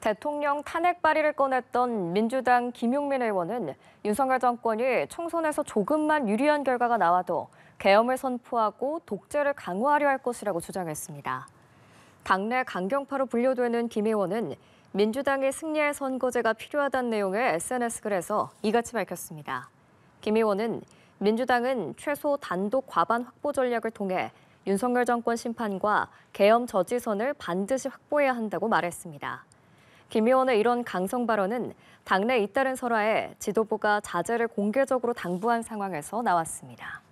대통령 탄핵 발의를 꺼냈던 민주당 김용민 의원은 윤석열 정권이 총선에서 조금만 유리한 결과가 나와도 개엄을 선포하고 독재를 강화하려 할 것이라고 주장했습니다. 당내 강경파로 분류되는 김 의원은 민주당이 승리할 선거제가 필요하다는 내용의 SNS 글에서 이같이 밝혔습니다. 김 의원은 민주당은 최소 단독 과반 확보 전략을 통해 윤석열 정권 심판과 개엄 저지선을 반드시 확보해야 한다고 말했습니다. 김 의원의 이런 강성 발언은 당내 잇따른 설화에 지도부가 자제를 공개적으로 당부한 상황에서 나왔습니다.